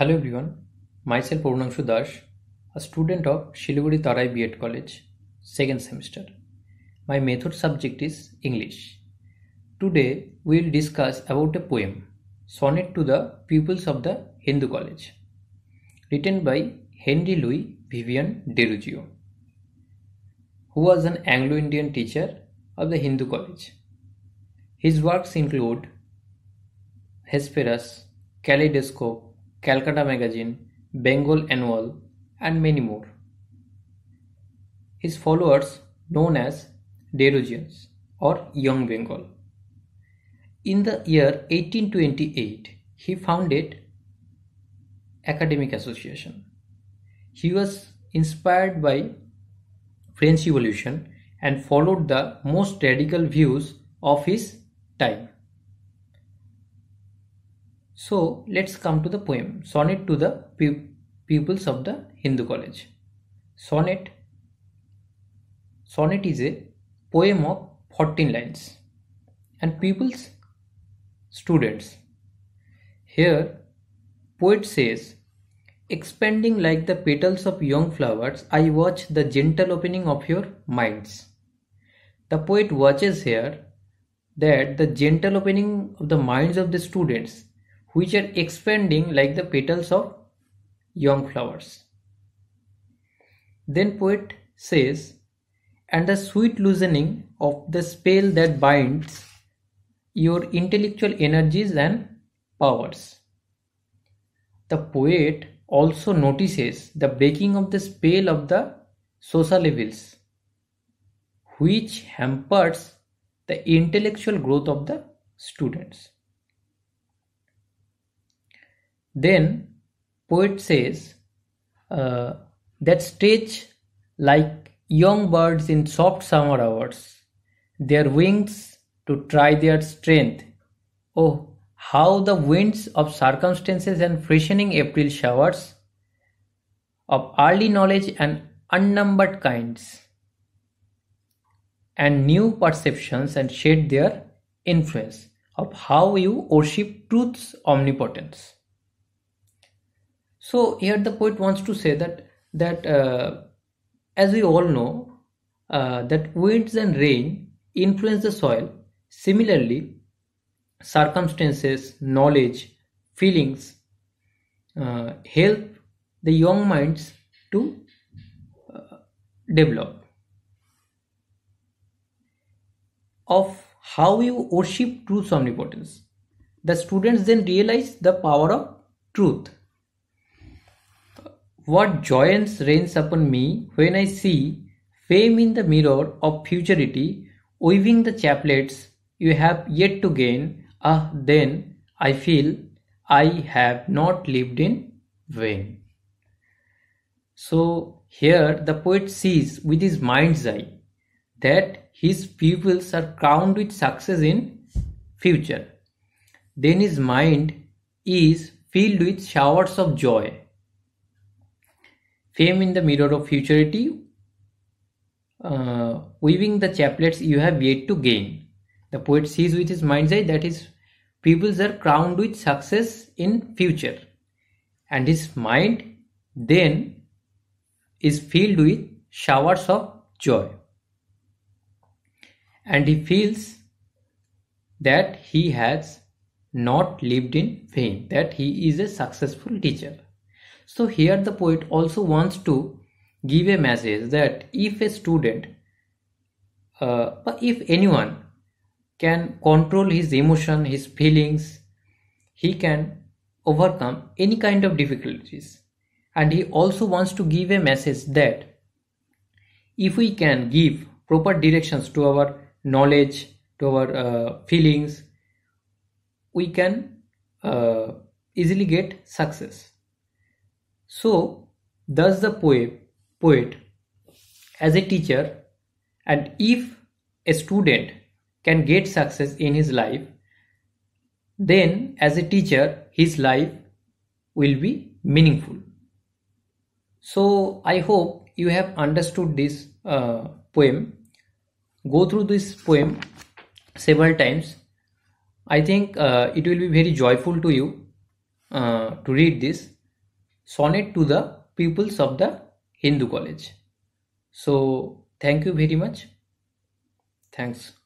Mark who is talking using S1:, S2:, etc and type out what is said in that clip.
S1: Hello everyone, myself Purnangshu Dash, a student of Shiliguri Tarai B.Ed College, second semester. My method subject is English. Today we will discuss about a poem, Sonnet to the Pupils of the Hindu College, written by Henry Louis Vivian Derugio, who was an Anglo-Indian teacher of the Hindu College. His works include Hesperus, Kaleidoscope, Calcutta Magazine, Bengal Annual, and many more. His followers known as Derujians or Young Bengal. In the year 1828, he founded Academic Association. He was inspired by French Revolution and followed the most radical views of his time. So let's come to the poem Sonnet to the Pupils of the Hindu College. Sonnet Sonnet is a poem of 14 lines and pupils students here poet says expanding like the petals of young flowers i watch the gentle opening of your minds the poet watches here that the gentle opening of the minds of the students which are expanding like the petals of young flowers. Then poet says, and the sweet loosening of the spell that binds your intellectual energies and powers. The poet also notices the breaking of the spell of the social evils, which hampers the intellectual growth of the students. Then poet says uh, that stretch like young birds in soft summer hours, their wings to try their strength. Oh, how the winds of circumstances and freshening April showers of early knowledge and unnumbered kinds and new perceptions and shed their influence of how you worship truth's omnipotence. So here the poet wants to say that that uh, as we all know uh, that winds and rain influence the soil. Similarly, circumstances, knowledge, feelings uh, help the young minds to uh, develop. Of how you worship truth's omnipotence, the students then realize the power of truth what joyance rains upon me when I see Fame in the mirror of futurity, weaving the chaplets you have yet to gain, ah, then I feel I have not lived in vain. So here the poet sees with his mind's eye that his pupils are crowned with success in future. Then his mind is filled with showers of joy Fame in the mirror of futurity, uh, weaving the chaplets you have yet to gain. The poet sees with his mind's eye that his pupils are crowned with success in future, and his mind then is filled with showers of joy. And he feels that he has not lived in vain, that he is a successful teacher. So here the poet also wants to give a message that if a student, uh, if anyone can control his emotion, his feelings, he can overcome any kind of difficulties. And he also wants to give a message that if we can give proper directions to our knowledge, to our uh, feelings, we can uh, easily get success. So does the poet, poet as a teacher, and if a student can get success in his life, then as a teacher, his life will be meaningful. So I hope you have understood this uh, poem. Go through this poem several times. I think uh, it will be very joyful to you uh, to read this sonnet to the pupils of the Hindu college. So, thank you very much. Thanks.